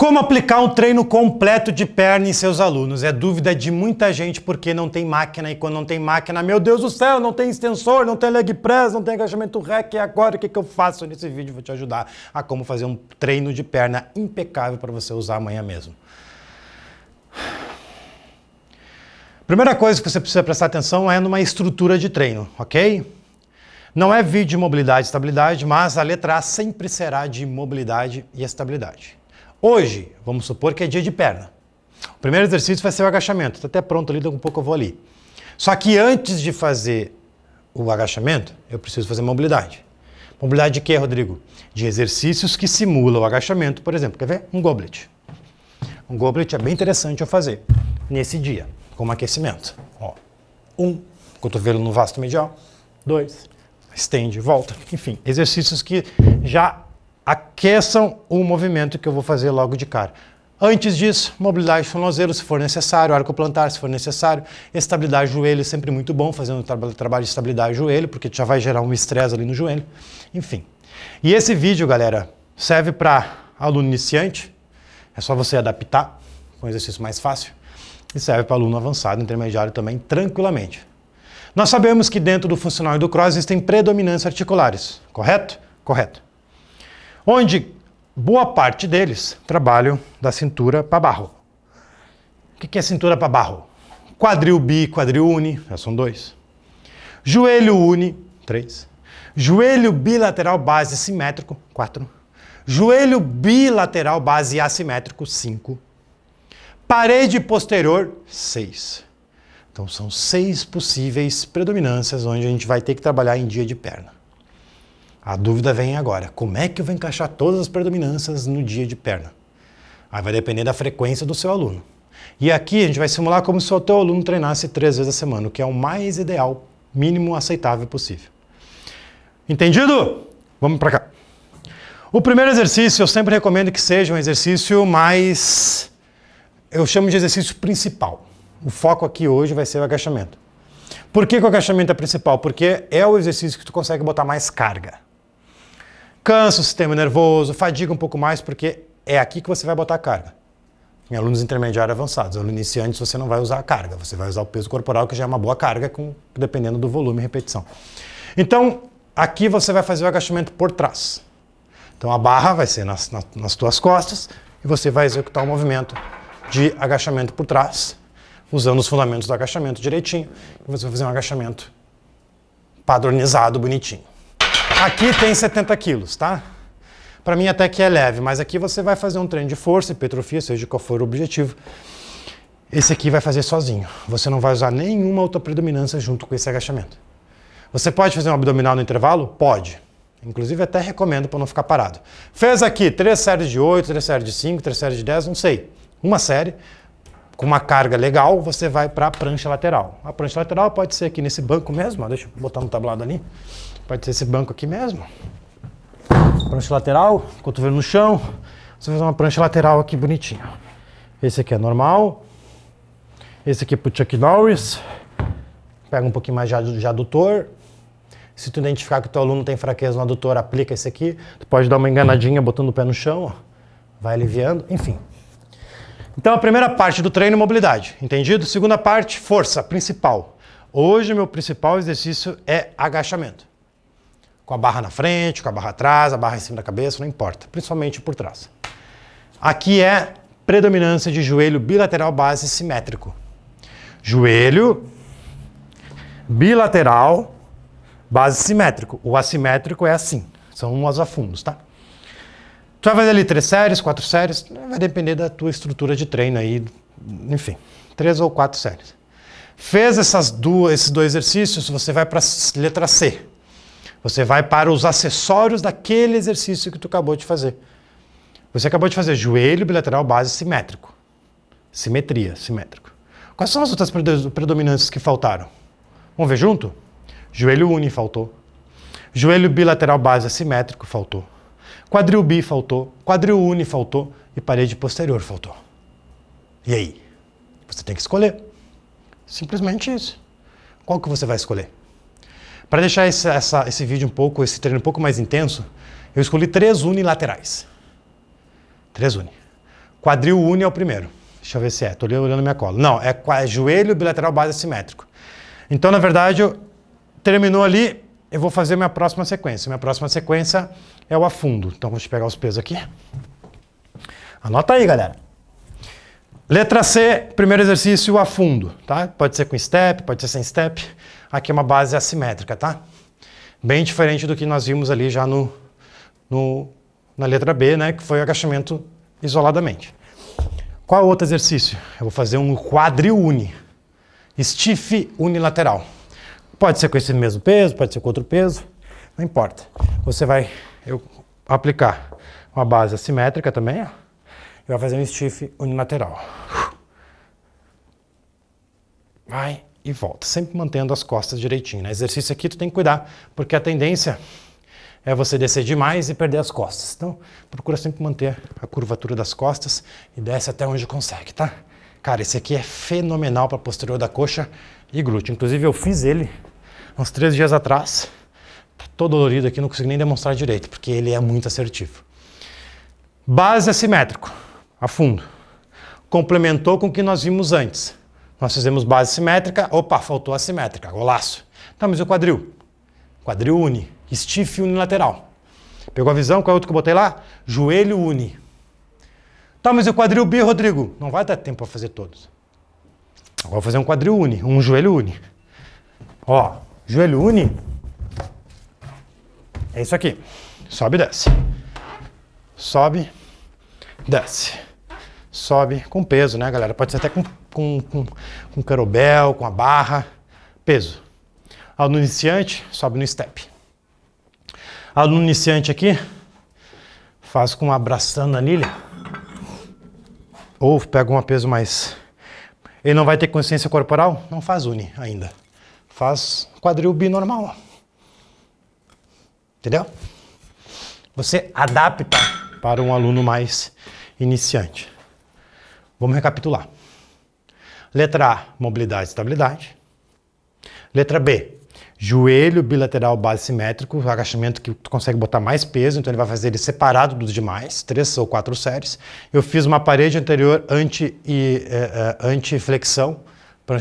Como aplicar um treino completo de perna em seus alunos? É dúvida de muita gente porque não tem máquina e quando não tem máquina, meu Deus do céu, não tem extensor, não tem leg press, não tem agachamento rack. E agora o que, que eu faço nesse vídeo? Vou te ajudar a como fazer um treino de perna impecável para você usar amanhã mesmo. Primeira coisa que você precisa prestar atenção é numa estrutura de treino, ok? Não é vídeo de mobilidade e estabilidade, mas a letra A sempre será de mobilidade e estabilidade. Hoje, vamos supor que é dia de perna. O primeiro exercício vai ser o agachamento. Está até pronto ali, daqui a um pouco eu vou ali. Só que antes de fazer o agachamento, eu preciso fazer mobilidade. Mobilidade de quê, Rodrigo? De exercícios que simulam o agachamento, por exemplo. Quer ver? Um goblet. Um goblet é bem interessante eu fazer nesse dia, como aquecimento. Ó, um, cotovelo no vasto medial. Dois, estende, volta. Enfim, exercícios que já aqueçam o movimento que eu vou fazer logo de cara. Antes disso, mobilidade tornozelo, se for necessário, arco plantar, se for necessário, estabilidade joelho, sempre muito bom, fazendo tra trabalho de estabilidade joelho, porque já vai gerar um estresse ali no joelho, enfim. E esse vídeo, galera, serve para aluno iniciante, é só você adaptar, com um exercício mais fácil, e serve para aluno avançado, intermediário também, tranquilamente. Nós sabemos que dentro do funcional e do cross existem predominâncias articulares, correto? Correto onde boa parte deles trabalham da cintura para barro. O que é cintura para barro? Quadril bi, quadril uni, já são dois. Joelho uni, três. Joelho bilateral base simétrico, quatro. Joelho bilateral base assimétrico, cinco. Parede posterior, seis. Então são seis possíveis predominâncias onde a gente vai ter que trabalhar em dia de perna. A dúvida vem agora: como é que eu vou encaixar todas as predominâncias no dia de perna? Aí vai depender da frequência do seu aluno. E aqui a gente vai simular como se o teu aluno treinasse três vezes a semana, o que é o mais ideal, mínimo aceitável possível. Entendido? Vamos para cá. O primeiro exercício eu sempre recomendo que seja um exercício mais. Eu chamo de exercício principal. O foco aqui hoje vai ser o agachamento. Por que, que o agachamento é principal? Porque é o exercício que tu consegue botar mais carga. Cansa o sistema nervoso, fadiga um pouco mais, porque é aqui que você vai botar a carga. Em alunos intermediários avançados, alunos iniciantes você não vai usar a carga, você vai usar o peso corporal, que já é uma boa carga, com, dependendo do volume e repetição. Então, aqui você vai fazer o agachamento por trás. Então, a barra vai ser nas, nas, nas tuas costas e você vai executar o um movimento de agachamento por trás, usando os fundamentos do agachamento direitinho. E você vai fazer um agachamento padronizado, bonitinho. Aqui tem 70 quilos, tá? Para mim até que é leve, mas aqui você vai fazer um treino de força, hipertrofia, seja qual for o objetivo. Esse aqui vai fazer sozinho. Você não vai usar nenhuma predominância junto com esse agachamento. Você pode fazer um abdominal no intervalo? Pode. Inclusive até recomendo para não ficar parado. Fez aqui três séries de 8, três séries de 5, três séries de 10, não sei. Uma série, com uma carga legal, você vai para a prancha lateral. A prancha lateral pode ser aqui nesse banco mesmo, ó. deixa eu botar no tablado ali. Pode ser esse banco aqui mesmo. Prancha lateral, cotovelo no chão. Você faz uma prancha lateral aqui bonitinha. Esse aqui é normal. Esse aqui é pro Chuck Norris. Pega um pouquinho mais de adutor. Se tu identificar que o teu aluno tem fraqueza no adutor, aplica esse aqui. Tu pode dar uma enganadinha botando o pé no chão, ó. vai aliviando, enfim. Então a primeira parte do treino é mobilidade, entendido? Segunda parte, força principal. Hoje meu principal exercício é agachamento com a barra na frente, com a barra atrás, a barra em cima da cabeça, não importa, principalmente por trás. Aqui é predominância de joelho bilateral base simétrico. Joelho bilateral base simétrico. O assimétrico é assim, são os afundos, tá? Tu vai fazer ali três séries, quatro séries, vai depender da tua estrutura de treino aí, enfim, três ou quatro séries. Fez essas duas, esses dois exercícios, você vai para a letra C. Você vai para os acessórios daquele exercício que tu acabou de fazer. Você acabou de fazer joelho bilateral base simétrico. Simetria, simétrico. Quais são as outras predominantes que faltaram? Vamos ver junto? Joelho uni faltou. Joelho bilateral base assimétrico faltou. Quadril bi faltou. Quadril uni faltou. E parede posterior faltou. E aí? Você tem que escolher. Simplesmente isso. Qual que você vai escolher? Para deixar esse, essa, esse vídeo um pouco, esse treino um pouco mais intenso, eu escolhi três unilaterais. Três uni. Quadril uni é o primeiro. Deixa eu ver se é, Estou olhando minha cola. Não, é, é, joelho bilateral base assimétrico. Então, na verdade, terminou ali, eu vou fazer minha próxima sequência. Minha próxima sequência é o afundo. Então, deixa eu pegar os pesos aqui. Anota aí, galera. Letra C, primeiro exercício, afundo, tá? Pode ser com step, pode ser sem step. Aqui é uma base assimétrica, tá? Bem diferente do que nós vimos ali já no, no na letra B, né, que foi o agachamento isoladamente. Qual é o outro exercício? Eu vou fazer um quadriune, stiff unilateral. Pode ser com esse mesmo peso, pode ser com outro peso, não importa. Você vai eu, aplicar uma base assimétrica também, ó, e vai fazer um stiff unilateral. Vai e volta, sempre mantendo as costas direitinho. Né? Exercício aqui tu tem que cuidar, porque a tendência é você descer demais e perder as costas. Então, procura sempre manter a curvatura das costas e desce até onde consegue, tá? Cara, esse aqui é fenomenal para posterior da coxa e glúteo. Inclusive, eu fiz ele uns três dias atrás. Tá todo dolorido aqui, não consigo nem demonstrar direito, porque ele é muito assertivo. Base assimétrico, a fundo. Complementou com o que nós vimos antes. Nós fizemos base simétrica, opa, faltou a simétrica, golaço. Tá, mas o quadril? Quadril une, stiff unilateral. Pegou a visão? Qual é outro que eu botei lá? Joelho une. Tá, mas o quadril bi, Rodrigo? Não vai dar tempo para fazer todos. Agora vou fazer um quadril une, um joelho une. Ó, joelho une é isso aqui. Sobe e desce. Sobe, desce. Sobe com peso, né, galera? Pode ser até com com, com, com carobel, com a barra, peso. Aluno iniciante, sobe no step. Aluno iniciante aqui, faz com abraçando a anilha. Ou pega um peso mais. Ele não vai ter consciência corporal? Não faz uni ainda. Faz quadril binormal. Entendeu? Você adapta para um aluno mais iniciante. Vamos recapitular. Letra A, mobilidade e estabilidade. Letra B, joelho bilateral base simétrico, agachamento que tu consegue botar mais peso, então ele vai fazer ele separado dos demais, três ou quatro séries. Eu fiz uma parede anterior anti e eh, eh anti-flexão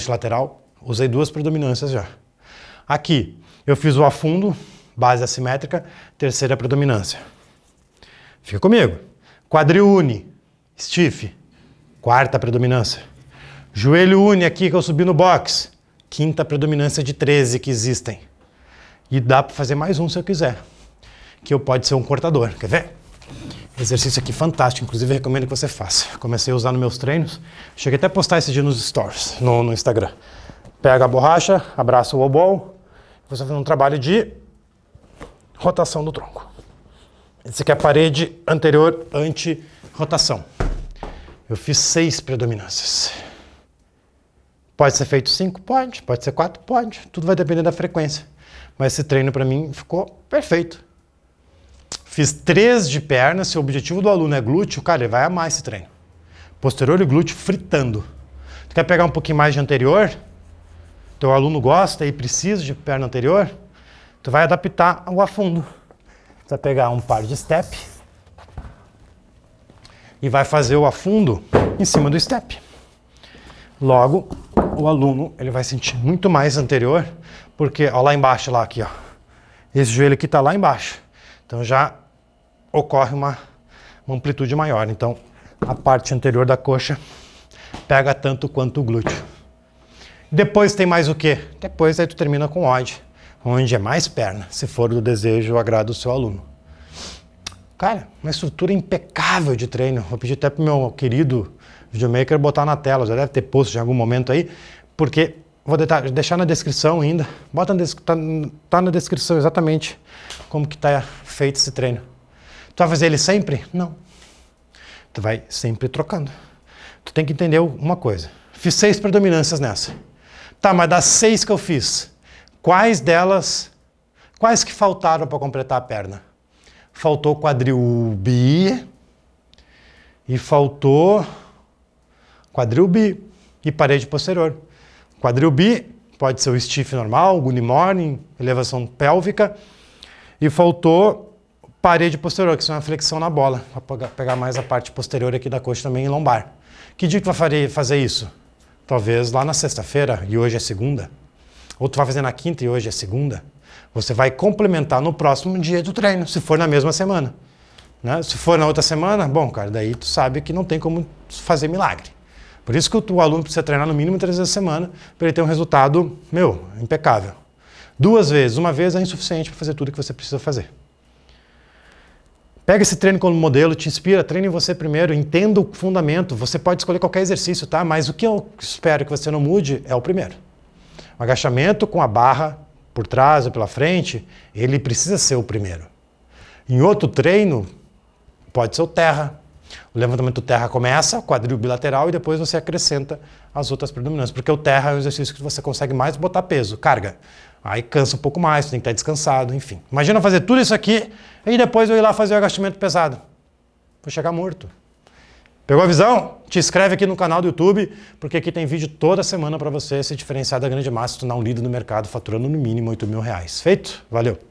lateral, usei duas predominâncias já. Aqui eu fiz o afundo, base assimétrica, terceira predominância. Fica comigo. Quadriune, stiff, quarta predominância. Joelho une aqui que eu subi no box. Quinta predominância de 13 que existem. E dá para fazer mais um se eu quiser. Que eu pode ser um cortador. Quer ver? Exercício aqui fantástico, inclusive recomendo que você faça. Comecei a usar nos meus treinos, cheguei até a postar esse dia nos stories, no, no Instagram. Pega a borracha, abraça o obol, você faz um trabalho de rotação do tronco. Esse aqui é a parede anterior anti-rotação. Eu fiz seis predominâncias. Pode ser feito cinco? Pode. Pode ser quatro? Pode. Tudo vai depender da frequência. Mas esse treino para mim ficou perfeito. Fiz três de perna. Se o objetivo do aluno é glúteo, cara, ele vai amar esse treino. Posterior e glúteo fritando. Tu quer pegar um pouquinho mais de anterior? Teu aluno gosta e precisa de perna anterior? Tu vai adaptar ao afundo. Tu vai pegar um par de step e vai fazer o afundo em cima do step. Logo, o aluno ele vai sentir muito mais anterior, porque ó, lá embaixo, lá aqui, ó, esse joelho aqui está lá embaixo. Então já ocorre uma, uma amplitude maior. Então a parte anterior da coxa pega tanto quanto o glúteo. Depois tem mais o quê? Depois aí tu termina com ódio, onde é mais perna, se for do desejo ou agrado do seu aluno. Cara, uma estrutura impecável de treino. Vou pedir até pro meu querido videomaker botar na tela, já deve ter posto em algum momento aí, porque vou deixar na descrição ainda, bota na, tá, tá na descrição exatamente como que está feito esse treino. Tu vai fazer ele sempre? Não. Tu vai sempre trocando. Tu tem que entender uma coisa. Fiz seis predominâncias nessa. Tá, mas das seis que eu fiz, quais delas, quais que faltaram para completar a perna? Faltou quadril bi e faltou quadril bi e parede posterior. Quadril bi pode ser o stiff normal, good morning, elevação pélvica. E faltou parede posterior, que isso é uma flexão na bola, para pegar mais a parte posterior aqui da coxa também em lombar. Que dia que tu vai fazer isso? Talvez lá na sexta-feira e hoje é segunda. Ou tu vai fazer na quinta e hoje é segunda. Você vai complementar no próximo dia do treino, se for na mesma semana. Né? Se for na outra semana, bom, cara, daí tu sabe que não tem como fazer milagre. Por isso que o aluno precisa treinar no mínimo três vezes a semana para ele ter um resultado, meu, impecável. Duas vezes, uma vez é insuficiente para fazer tudo que você precisa fazer. Pega esse treino como modelo, te inspira, treine você primeiro, entenda o fundamento. Você pode escolher qualquer exercício, tá? Mas o que eu espero que você não mude é o primeiro. O agachamento com a barra por trás ou pela frente, ele precisa ser o primeiro. Em outro treino, pode ser o terra, o levantamento terra começa, quadril bilateral, e depois você acrescenta as outras predominâncias, porque o terra é um exercício que você consegue mais botar peso, carga. Aí cansa um pouco mais, tem que estar descansado, enfim. Imagina fazer tudo isso aqui e depois eu ir lá fazer o agachamento pesado. Vou chegar morto. Pegou a visão? Te inscreve aqui no canal do YouTube, porque aqui tem vídeo toda semana para você se diferenciar da grande massa, se tornar um líder no mercado, faturando no mínimo 8 mil reais. Feito? Valeu!